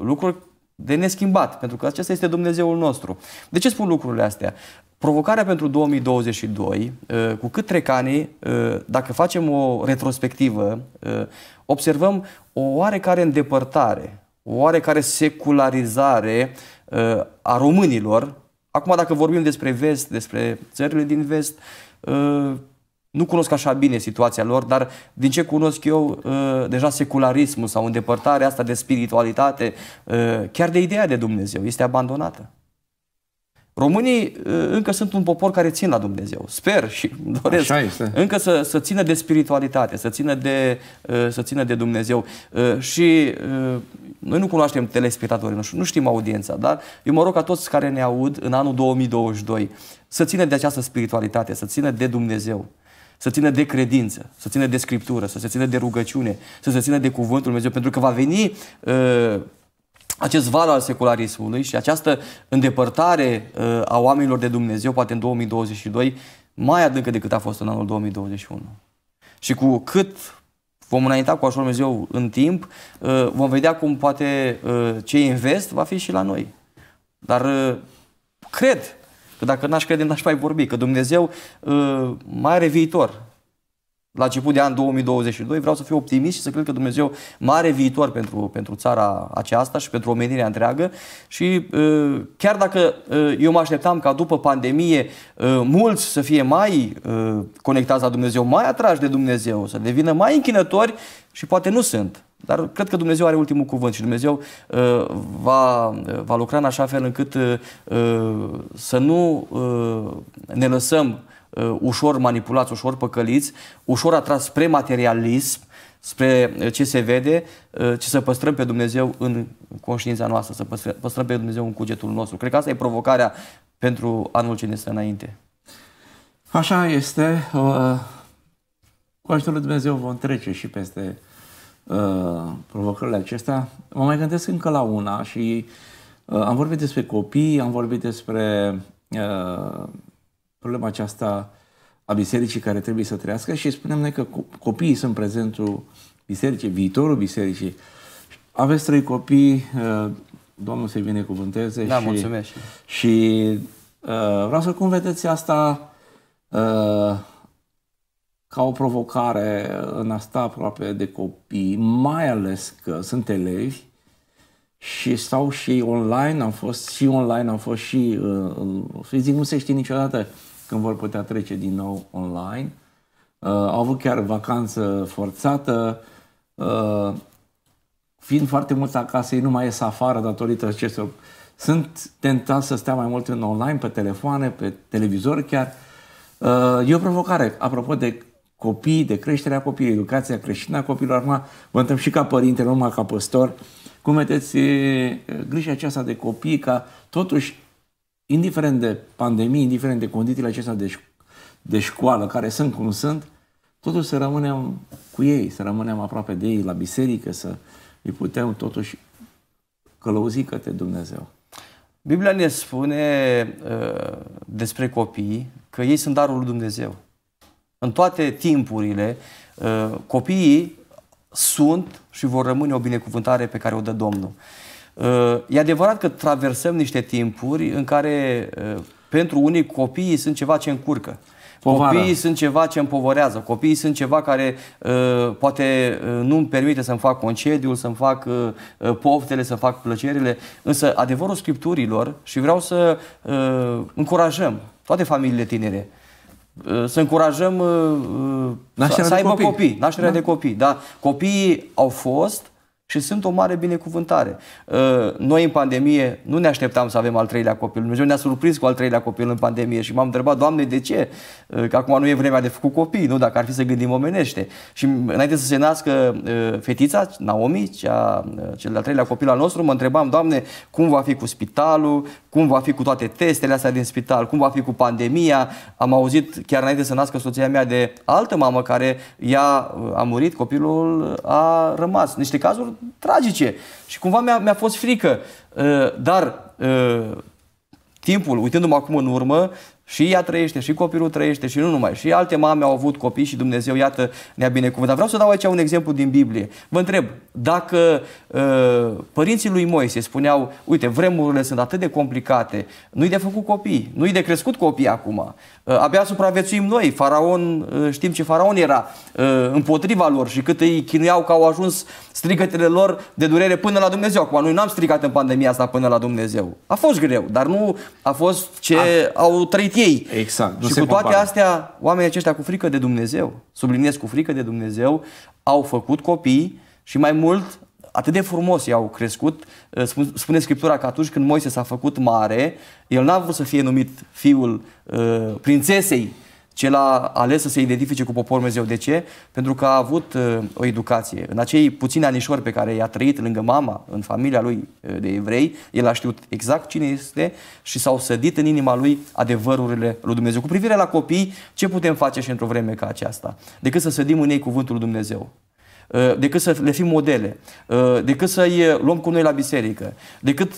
lucruri de neschimbat, pentru că acesta este Dumnezeul nostru. De ce spun lucrurile astea? Provocarea pentru 2022, cu cât ani, dacă facem o retrospectivă, observăm o oarecare îndepărtare, o oarecare secularizare a românilor. Acum, dacă vorbim despre vest, despre țările din vest, nu cunosc așa bine situația lor, dar din ce cunosc eu, ă, deja secularismul sau îndepărtarea asta de spiritualitate, ă, chiar de ideea de Dumnezeu, este abandonată. Românii ă, încă sunt un popor care țin la Dumnezeu. Sper și doresc încă să, să țină de spiritualitate, să țină de, să țină de Dumnezeu. Și noi nu cunoaștem telespectatorii nu știm audiența, dar eu mă rog ca toți care ne aud în anul 2022 să țină de această spiritualitate, să țină de Dumnezeu să țină de credință, să țină de scriptură, să se țină de rugăciune, să se țină de cuvântul Dumnezeu, pentru că va veni uh, acest val al secularismului și această îndepărtare uh, a oamenilor de Dumnezeu, poate în 2022, mai adâncă decât a fost în anul 2021. Și cu cât vom înainta cu așa Dumnezeu în timp, uh, vom vedea cum poate uh, ce invest va fi și la noi. Dar uh, cred Că dacă n-aș crede, n-aș mai vorbi. Că Dumnezeu uh, mai are viitor. La început de an 2022 vreau să fiu optimist și să cred că Dumnezeu mai are viitor pentru, pentru țara aceasta și pentru omenirea întreagă. Și uh, chiar dacă uh, eu mă așteptam ca după pandemie mulți să fie mai conectați la Dumnezeu, mai atrași de Dumnezeu, să devină mai închinători și poate nu sunt. Dar cred că Dumnezeu are ultimul cuvânt și Dumnezeu uh, va, uh, va lucra în așa fel încât uh, uh, să nu uh, ne lăsăm uh, ușor manipulați, ușor păcăliți, ușor atras spre materialism, spre uh, ce se vede, ci să păstrăm pe Dumnezeu în conștiința noastră, să păstrăm, pe Dumnezeu în cugetul nostru. Cred că asta e provocarea pentru anul ce ne stă înainte. Așa este. Cu ajutorul Dumnezeu vom trece și peste Uh, provocările acestea, mă mai gândesc încă la una și uh, am vorbit despre copii, am vorbit despre uh, problema aceasta a bisericii care trebuie să trăiască și spunem noi că copiii sunt prezentul bisericii, viitorul bisericii. Aveți trei copii, uh, Domnul să-i binecuvânteze. Da, și, mulțumesc. Și uh, vreau să cum vedeți asta uh, ca o provocare în asta aproape de copii, mai ales că sunt elevi și stau și online, am fost și online, am fost și uh, fizic, nu se știe niciodată când vor putea trece din nou online. Uh, au avut chiar vacanță forțată, uh, fiind foarte mult acasă, ei nu mai ies afară datorită acestor... Sunt tentat să stea mai mult în online, pe telefoane, pe televizor chiar. Uh, e o provocare, apropo de Copii, de creșterea copiilor, educația creștină a copiilor. Acum vă întreb și ca părinte, nu numai ca păstor, cum vedeți grija aceasta de copii ca totuși, indiferent de pandemie, indiferent de condițiile acestea de, de școală, care sunt cum sunt, totuși să rămânem cu ei, să rămânem aproape de ei, la biserică, să îi putem totuși călăuzi către Dumnezeu. Biblia ne spune uh, despre copii că ei sunt darul lui Dumnezeu. În toate timpurile, ă, copiii sunt și vor rămâne o binecuvântare pe care o dă Domnul. Ă, e adevărat că traversăm niște timpuri în care ă, pentru unii copiii sunt ceva ce încurcă. Povară. Copiii sunt ceva ce împovărează, copiii sunt ceva care uh, poate uh, nu îmi permite să-mi fac concediul, să-mi fac uh, poftele, să fac plăcerile, însă adevărul scripturilor și vreau să uh, încurajăm toate familiile tinere să încurajăm uh, uh, nașterea să aibă copii, copii nașterea da. de copii. Dar copiii au fost și sunt o mare binecuvântare. Ă, noi în pandemie nu ne așteptam să avem al treilea copil. Dumnezeu ne-a surprins cu al treilea copil în pandemie și m-am întrebat, Doamne, de ce? Ă, că acum nu e vremea de făcut copii, nu? Dacă ar fi să gândim omenește. Și înainte să se nască ă, fetița, Naomi, cea, cel de-al treilea copil al nostru, mă întrebam, Doamne, cum va fi cu spitalul, cum va fi cu toate testele astea din spital, cum va fi cu pandemia. Am auzit chiar înainte să nască soția mea de altă mamă care ea a murit, copilul a rămas. Niște cazuri tragice. Și cumva mi-a, mi-a fost frică. Ă, dar ă, timpul, uitându-mă acum în urmă, și ea trăiește, și copilul trăiește, și nu numai. Și alte mame au avut copii și Dumnezeu, iată, ne-a binecuvântat. Vreau să dau aici un exemplu din Biblie. Vă întreb, dacă uh, părinții lui Moise spuneau, uite, vremurile sunt atât de complicate, nu-i de făcut copii, nu-i de crescut copii acum, uh, abia supraviețuim noi, faraon, uh, știm ce faraon era uh, împotriva lor și cât îi chinuiau că au ajuns strigătele lor de durere până la Dumnezeu. Acum, noi n-am strigat în pandemia asta până la Dumnezeu. A fost greu, dar nu a fost ce a... au trăit ei. Exact. Nu și cu toate astea, oamenii aceștia cu frică de Dumnezeu, subliniez cu frică de Dumnezeu, au făcut copii și mai mult atât de frumos i-au crescut. Uh, spune Scriptura că atunci când Moise s-a făcut mare, el n-a vrut să fie numit fiul uh, prințesei cel a ales să se identifice cu poporul Dumnezeu. De ce? Pentru că a avut uh, o educație. În acei puțini anișori pe care i-a trăit lângă mama, în familia lui uh, de evrei, el a știut exact cine este și s-au sădit în inima lui adevărurile lui Dumnezeu. Cu privire la copii, ce putem face și într-o vreme ca aceasta? Decât să sădim în ei cuvântul lui Dumnezeu uh, decât să le fim modele, decât să-i luăm cu noi la biserică, decât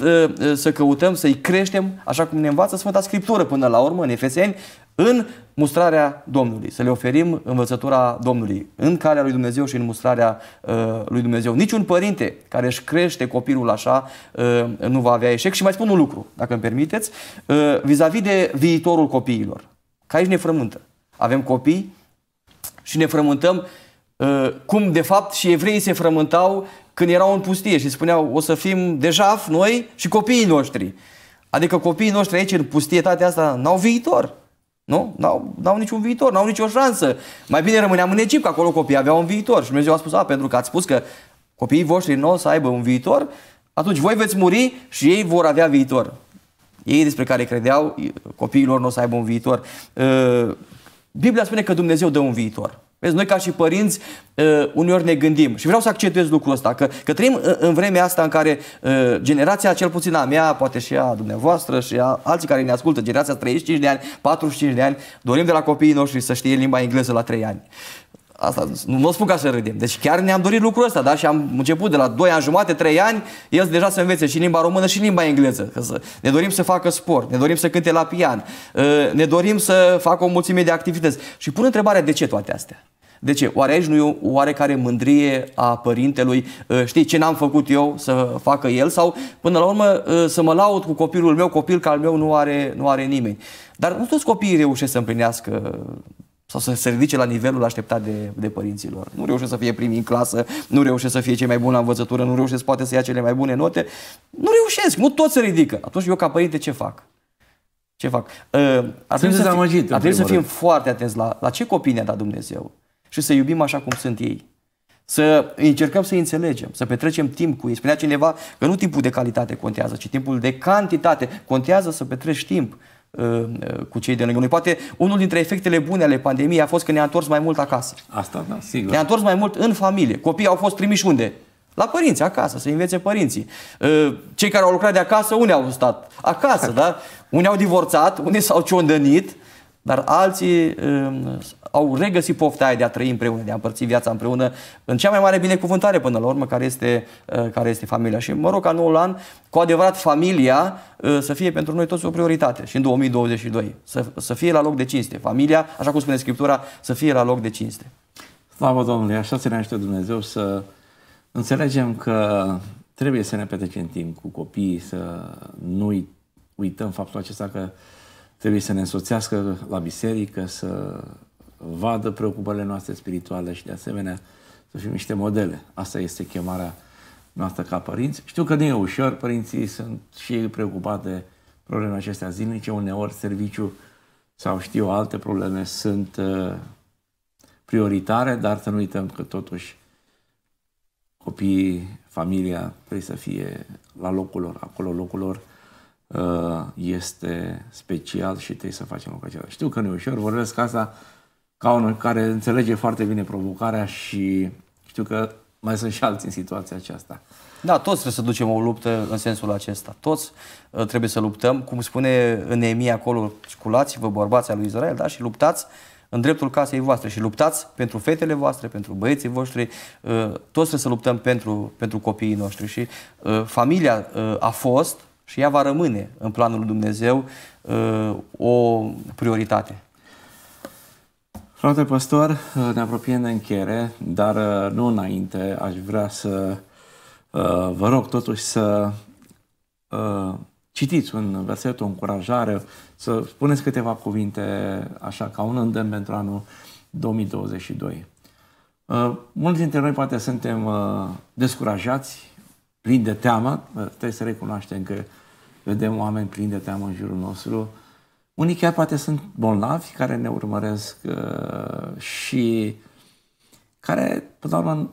să căutăm să-i creștem, așa cum ne învață Sfânta Scriptură până la urmă, în Efeseni, în mustrarea Domnului, să le oferim învățătura Domnului, în calea lui Dumnezeu și în mustrarea uh, lui Dumnezeu. Niciun părinte care își crește copilul așa uh, nu va avea eșec. Și mai spun un lucru, dacă îmi permiteți, uh, vis-a-vis de viitorul copiilor, că aici ne frământă. Avem copii și ne frământăm cum de fapt și evreii se frământau când erau în pustie și spuneau o să fim deja noi și copiii noștri. Adică copiii noștri aici în pustietatea asta n-au viitor. Nu? N-au, n-au niciun viitor, n-au nicio șansă. Mai bine rămâneam în Egipt, că acolo copiii aveau un viitor. Și Dumnezeu a spus, a, pentru că ați spus că copiii voștri nu o să aibă un viitor, atunci voi veți muri și ei vor avea viitor. Ei despre care credeau, copiilor nu o să aibă un viitor. Ă, Biblia spune că Dumnezeu dă un viitor. Vezi, noi ca și părinți uh, uneori ne gândim și vreau să accentuez lucrul ăsta, că, că trăim uh, în vremea asta în care uh, generația, cel puțin a mea, poate și a dumneavoastră și a alții care ne ascultă, generația 35 de ani, 45 de ani, dorim de la copiii noștri să știe limba engleză la 3 ani. Asta, nu vă spun ca să râdem. Deci chiar ne-am dorit lucrul ăsta, da? Și am început de la 2 ani jumate, 3 ani, el deja să învețe și limba română și limba engleză. ne dorim să facă sport, ne dorim să cânte la pian, ă, ne dorim să facă o mulțime de activități. Și pun întrebarea de ce toate astea? De ce? Oare aici nu e oarecare mândrie a părintelui? Ă, știi ce n-am făcut eu să facă el? Sau până la urmă ă, să mă laud cu copilul meu, copil că al meu nu are, nu are nimeni. Dar nu toți copiii reușesc să împlinească sau să se ridice la nivelul așteptat de, de părinților. Nu reușesc să fie primi în clasă, nu reușesc să fie cei mai buni la învățătură, nu reușesc poate să ia cele mai bune note. Nu reușesc, nu tot se ridică. Atunci eu ca părinte ce fac? Ce fac? Uh, ar trebui să, fi, ar trebui să fim foarte atenți la, la ce copii ne-a dat Dumnezeu și să iubim așa cum sunt ei. Să încercăm să înțelegem, să petrecem timp cu ei. Spunea cineva că nu timpul de calitate contează, ci timpul de cantitate. Contează să petreci timp Uh, cu cei de lângă noi. Poate unul dintre efectele bune ale pandemiei a fost că ne-a întors mai mult acasă. Asta, da, sigur. Ne-a întors mai mult în familie. Copiii au fost trimiși unde? La părinți, acasă, să învețe părinții. Uh, cei care au lucrat de acasă, unde au stat? Acasă, da? Unii au divorțat, unii s-au ciondănit, dar alții um, au regăsit pofta aia de a trăi împreună, de a împărți viața împreună în cea mai mare binecuvântare până la urmă care este, uh, care este familia. Și mă rog ca noul an, cu adevărat familia uh, să fie pentru noi toți o prioritate și în 2022, să, să fie la loc de cinste. Familia, așa cum spune Scriptura, să fie la loc de cinste. Slavă Domnului, așa să ne Dumnezeu să înțelegem că trebuie să ne petrecem timp cu copiii, să nu uităm faptul acesta că trebuie să ne însoțească la biserică, să vadă preocupările noastre spirituale și de asemenea să fim niște modele. Asta este chemarea noastră ca părinți. Știu că nu e ușor, părinții sunt și ei preocupate de problemele acestea zilnice, uneori serviciu sau știu alte probleme sunt uh, prioritare, dar să nu uităm că totuși copiii, familia trebuie să fie la locul lor, acolo locul lor Uh, este special și trebuie să facem lucrul acela. Știu că nu e ușor, vorbesc asta ca unul care înțelege foarte bine provocarea și știu că mai sunt și alții în situația aceasta. Da, toți trebuie să ducem o luptă în sensul acesta. Toți uh, trebuie să luptăm, cum spune în Emii acolo, sculați-vă bărbații lui Israel, da, și luptați în dreptul casei voastre și luptați pentru fetele voastre, pentru băieții voștri, uh, toți trebuie să luptăm pentru, pentru copiii noștri și familia a fost și ea va rămâne în planul lui Dumnezeu uh, o prioritate. Frate pastor, uh, ne apropiem de încheiere, dar uh, nu înainte aș vrea să vă rog totuși să citiți un verset, o încurajare, să spuneți câteva cuvinte așa ca un îndemn pentru anul 2022. Mulți dintre noi poate suntem descurajați, plin de teamă, trebuie să recunoaștem că vedem oameni plini de teamă în jurul nostru, unii chiar poate sunt bolnavi care ne urmăresc uh, și care, până la urmă,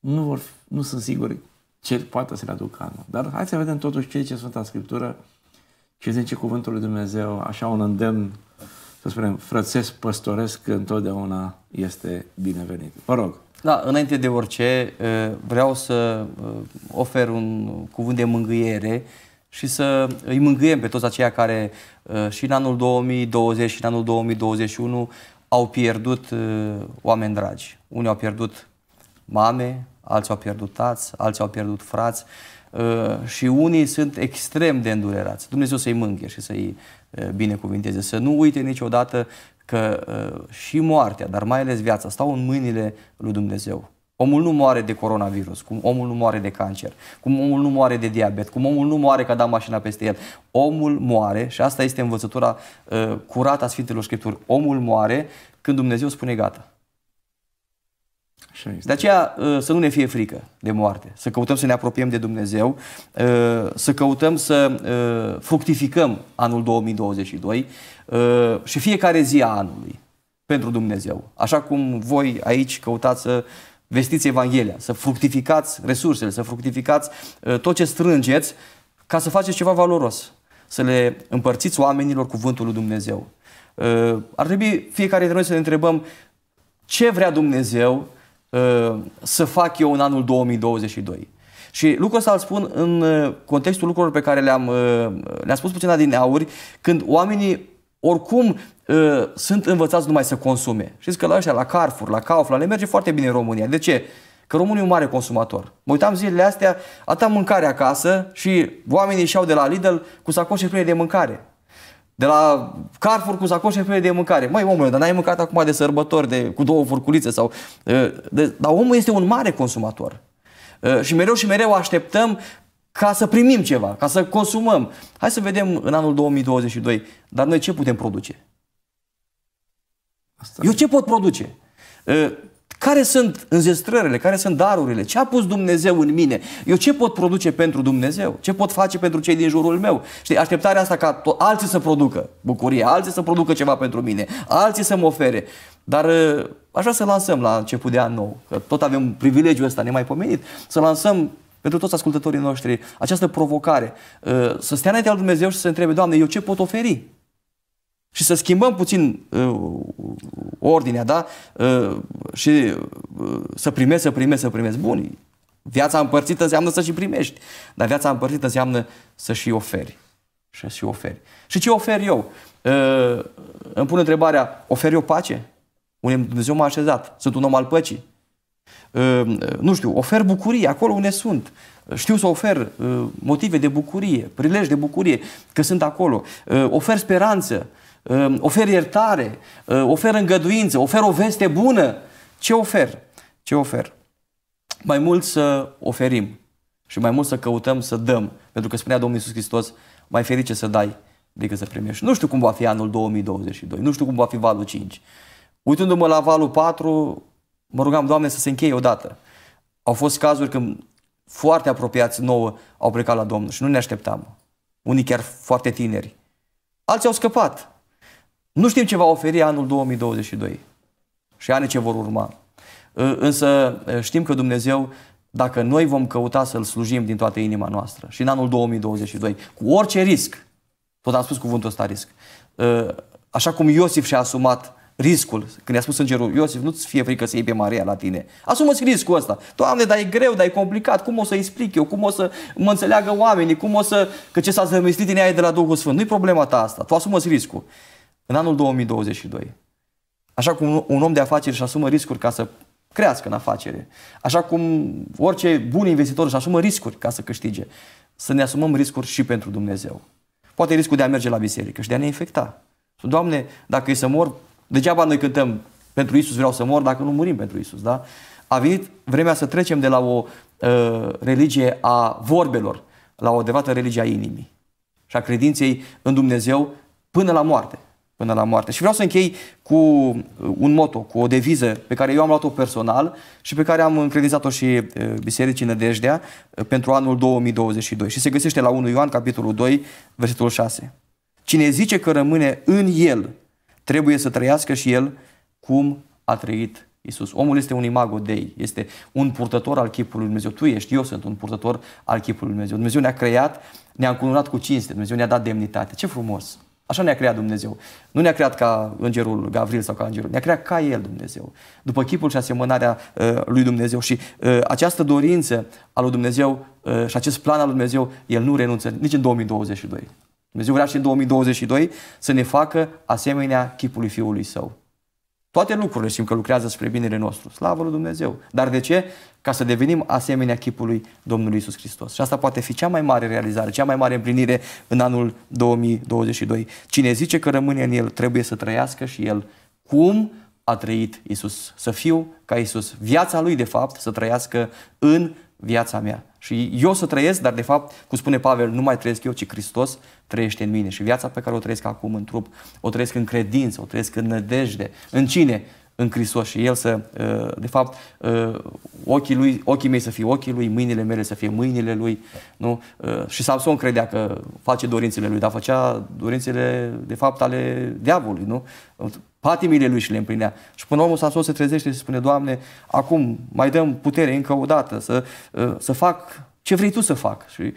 nu, vor, nu sunt siguri ce poate să le aducă anul. Dar hai să vedem totuși ce zice Sfânta Scriptură, ce zice Cuvântul lui Dumnezeu, așa un îndemn, să spunem, frățesc, păstoresc, întotdeauna este binevenit. Vă rog! Da, înainte de orice, vreau să ofer un cuvânt de mângâiere și să îi mângâiem pe toți aceia care și în anul 2020 și în anul 2021 au pierdut oameni dragi. Unii au pierdut mame, alții au pierdut tați, alții au pierdut frați și unii sunt extrem de îndurerați. Dumnezeu să-i mânghe și să-i binecuvinteze, să nu uite niciodată că uh, și moartea, dar mai ales viața, stau în mâinile lui Dumnezeu. Omul nu moare de coronavirus, cum omul nu moare de cancer, cum omul nu moare de diabet, cum omul nu moare că a dat mașina peste el. Omul moare, și asta este învățătura uh, curată a Sfintelor Scripturi, omul moare când Dumnezeu spune gata. Așa este. De aceea uh, să nu ne fie frică de moarte, să căutăm să ne apropiem de Dumnezeu, uh, să căutăm să uh, fructificăm anul 2022 Uh, și fiecare zi a anului pentru Dumnezeu. Așa cum voi aici căutați să vestiți Evanghelia, să fructificați resursele, să fructificați uh, tot ce strângeți ca să faceți ceva valoros, să le împărțiți oamenilor cuvântul lui Dumnezeu. Uh, ar trebui fiecare dintre noi să ne întrebăm ce vrea Dumnezeu să fac eu în anul 2022. Și lucrul ăsta îl spun în contextul lucrurilor pe care le-am, le-am spus puțin din auri, când oamenii oricum ă, sunt învățați numai să consume. Știți că la ăștia, la Carrefour, la Kaufland, le merge foarte bine în România. De ce? Că România e un mare consumator. Mă uitam zilele astea, atâta mâncare acasă și oamenii și-au de la Lidl cu sacoșe pline de mâncare. De la Carrefour cu sacoșe pline de mâncare. Măi, omule, dar n-ai mâncat acum de sărbători de, cu două furculițe sau... Ă, de, dar omul este un mare consumator. Ă, și mereu și mereu așteptăm ca să primim ceva, ca să consumăm. Hai să vedem în anul 2022, dar noi ce putem produce? Asta. Eu ce pot produce? Ă, care sunt înzestrările, care sunt darurile, ce a pus Dumnezeu în mine? Eu ce pot produce pentru Dumnezeu? Ce pot face pentru cei din jurul meu? Știi, așteptarea asta ca to- alții să producă bucurie, alții să producă ceva pentru mine, alții să mă ofere. Dar ă, așa să lansăm la început de an nou, că tot avem privilegiul ăsta nemaipomenit, să lansăm pentru toți ascultătorii noștri, această provocare, uh, să stea înaintea lui Dumnezeu și să întrebe, Doamne, eu ce pot oferi? Și să schimbăm puțin uh, ordinea, da? Uh, și uh, să primești, să primești, să primești. Bun, viața împărțită înseamnă să și primești, dar viața împărțită înseamnă să și oferi. să și oferi. Și ce ofer eu? Uh, îmi pun întrebarea, ofer eu pace? Unde Dumnezeu m-a așezat. Sunt un om al păcii. Ehm, nu știu, ofer bucurie acolo unde sunt. Știu să ofer ehm, motive de bucurie, prilej de bucurie că sunt acolo. Ehm, ofer speranță, ofer iertare, ofer îngăduință, ofer o veste bună. Ce ofer? Ce ofer? Mai mult să oferim și mai mult să căutăm să dăm. Pentru că spunea Domnul Iisus Hristos, mai ferice să dai decât să primești. Nu știu cum va fi anul 2022, nu știu cum va fi valul 5. Uitându-mă la valul 4, mă rugam, Doamne, să se încheie odată. Au fost cazuri când foarte apropiați nouă au plecat la Domnul și nu ne așteptam. Unii chiar foarte tineri. Alții au scăpat. Nu știm ce va oferi anul 2022 și anii ce vor urma. Însă știm că Dumnezeu, dacă noi vom căuta să-L slujim din toată inima noastră și în anul 2022, cu orice risc, tot am spus cuvântul ăsta risc, așa cum Iosif și-a asumat riscul. Când i-a spus îngerul Iosif, nu-ți fie frică să iei pe Maria la tine. Asumă-ți riscul ăsta. Doamne, dar e greu, dar e complicat. Cum o să explic eu? Cum o să mă înțeleagă oamenii? Cum o să... Că ce s-a zămestit în ea e de la Duhul Sfânt. Nu-i problema ta asta. Tu asumă-ți riscul. În anul 2022. Așa cum un om de afaceri își asumă riscuri ca să crească în afacere. Așa cum orice bun investitor își asumă riscuri ca să câștige. Să ne asumăm riscuri și pentru Dumnezeu. Poate riscul de a merge la biserică și de a ne infecta. Doamne, dacă e să mor, Degeaba noi cântăm pentru Isus vreau să mor dacă nu murim pentru Isus, da? A venit vremea să trecem de la o uh, religie a vorbelor la o adevărată religie a inimii și a credinței în Dumnezeu până la moarte. Până la moarte. Și vreau să închei cu ă, un moto, cu o deviză pe care eu am luat-o personal și pe care am încredințat-o și ă, Bisericii Nădejdea pentru anul 2022. Și se găsește la 1 Ioan, capitolul 2, versetul 6. Cine zice că rămâne în El, trebuie să trăiască și el cum a trăit Isus. Omul este un imago dei, este un purtător al chipului lui Dumnezeu. Tu ești, eu sunt un purtător al chipului lui Dumnezeu. Dumnezeu ne-a creat, ne-a încununat cu cinste, Dumnezeu ne-a dat demnitate. Ce frumos! Așa ne-a creat Dumnezeu. Nu ne-a creat ca îngerul Gavril sau ca îngerul, ne-a creat ca El Dumnezeu. După chipul și asemănarea uh, lui Dumnezeu și uh, această dorință a lui Dumnezeu uh, și acest plan al lui Dumnezeu, El nu renunță nici în 2022. Dumnezeu vrea și în 2022 să ne facă asemenea chipului Fiului Său. Toate lucrurile știm că lucrează spre binele nostru. Slavă lui Dumnezeu! Dar de ce? Ca să devenim asemenea chipului Domnului Isus Hristos. Și asta poate fi cea mai mare realizare, cea mai mare împlinire în anul 2022. Cine zice că rămâne în El, trebuie să trăiască și El. Cum a trăit Isus? Să fiu ca Isus. Viața Lui, de fapt, să trăiască în viața mea. Și eu să trăiesc, dar de fapt, cum spune Pavel, nu mai trăiesc eu, ci Hristos trăiește în mine. Și viața pe care o trăiesc acum în trup, o trăiesc în credință, o trăiesc în nădejde. În cine? în Hristos și El să, uh, de fapt, uh, ochii, lui, ochii mei să fie ochii Lui, mâinile mele să fie mâinile Lui. Nu? Uh, și Samson credea că face dorințele Lui, dar făcea dorințele, de fapt, ale diavolului. Nu? Patimile Lui și le împlinea. Și până omul Samson se trezește și spune, Doamne, acum mai dăm putere încă o dată să, să fac ce vrei Tu să fac. Și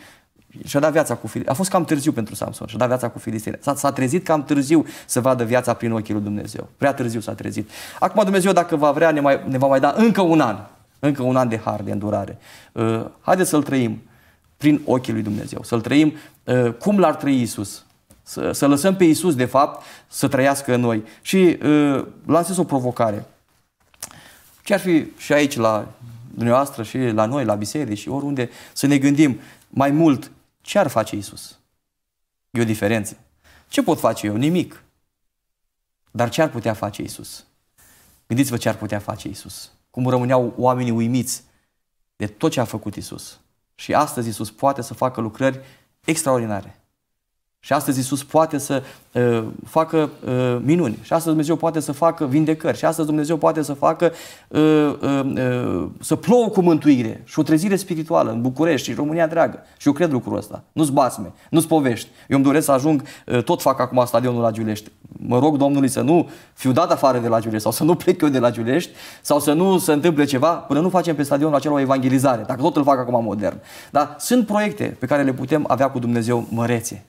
și-a dat viața cu Filistin. A fost cam târziu pentru Samson, și-a dat viața cu Filistin. S-a, s-a trezit cam târziu să vadă viața prin ochii lui Dumnezeu. Prea târziu s-a trezit. Acum Dumnezeu, dacă va vrea, ne, mai, ne va mai da încă un an. Încă un an de har, de îndurare. Uh, haideți să-l trăim prin ochii lui Dumnezeu. Să-l trăim uh, cum l-ar trăi Isus. Să, să lăsăm pe Isus, de fapt, să trăiască în noi. Și uh, lansez o provocare. Ce ar fi și aici la dumneavoastră și la noi, la biserici și oriunde, să ne gândim mai mult ce ar face Isus? E o diferență. Ce pot face eu? Nimic. Dar ce ar putea face Isus? Gândiți-vă ce ar putea face Isus. Cum rămâneau oamenii uimiți de tot ce a făcut Isus. Și astăzi Isus poate să facă lucrări extraordinare. Și astăzi Isus poate să uh, facă uh, minuni. Și astăzi Dumnezeu poate să facă vindecări. Și astăzi Dumnezeu poate să facă uh, uh, uh, să plouă cu mântuire și o trezire spirituală în București și în România întreagă. Și eu cred lucrul ăsta. Nu-ți basme, nu-ți povești. Eu îmi doresc să ajung, uh, tot fac acum stadionul la Giulești. Mă rog Domnului să nu fiu dat afară de la Giulești sau să nu plec eu de la Giulești sau să nu se întâmple ceva până nu facem pe stadionul acela o evangelizare, dacă tot îl fac acum modern. Dar sunt proiecte pe care le putem avea cu Dumnezeu mărețe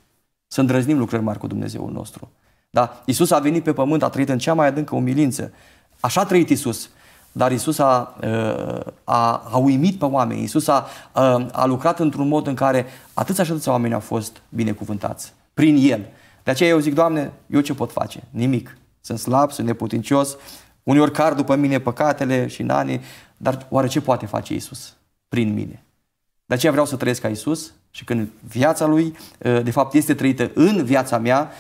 să îndrăznim lucrări mari cu Dumnezeul nostru. Da? Isus a venit pe pământ, a trăit în cea mai adâncă umilință. Așa a trăit Isus. Dar Isus a, ă, a, a uimit pe oameni. Isus a, a, ă, a lucrat într-un mod în care atâția și atâția oameni au fost binecuvântați prin El. De aceea eu zic, Doamne, eu ce pot face? Nimic. Sunt slab, sunt neputincios, uneori car după mine păcatele și nanii, dar oare ce poate face Isus prin mine? De aceea vreau să trăiesc ca Isus, și când viața lui, uh, de fapt, este trăită în viața mea,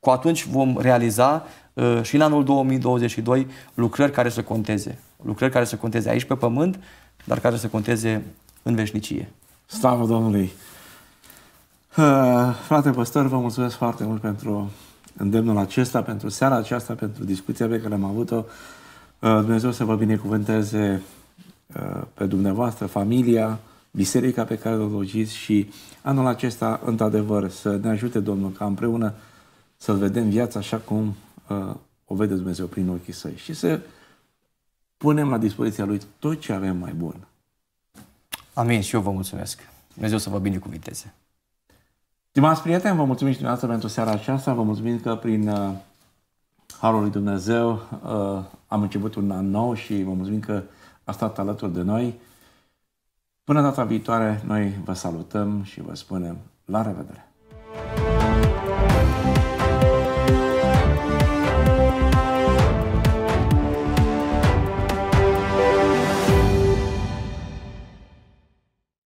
cu atunci vom realiza uh, și în anul 2022 lucrări care să conteze. Lucrări care să conteze aici pe pământ, dar care să conteze în veșnicie. Slavă Domnului! Uh, frate păstor, vă mulțumesc foarte mult pentru îndemnul acesta, pentru seara aceasta, pentru discuția pe care am avut-o. Dumnezeu să vă binecuvânteze pe dumneavoastră, familia, biserica pe care o logiți și anul acesta, într-adevăr, să ne ajute Domnul ca împreună să vedem viața așa cum uh, o vede Dumnezeu prin ochii săi și să punem la dispoziția Lui tot ce avem mai bun. Amin și eu vă mulțumesc. Dumnezeu să vă binecuvinteze. Stimați prieteni, vă mulțumim și dumneavoastră pentru seara aceasta. Vă mulțumim că prin uh, Harul lui Dumnezeu uh, am început un an nou și vă mulțumim că a stat alături de noi. Până data viitoare, noi vă salutăm și vă spunem la revedere!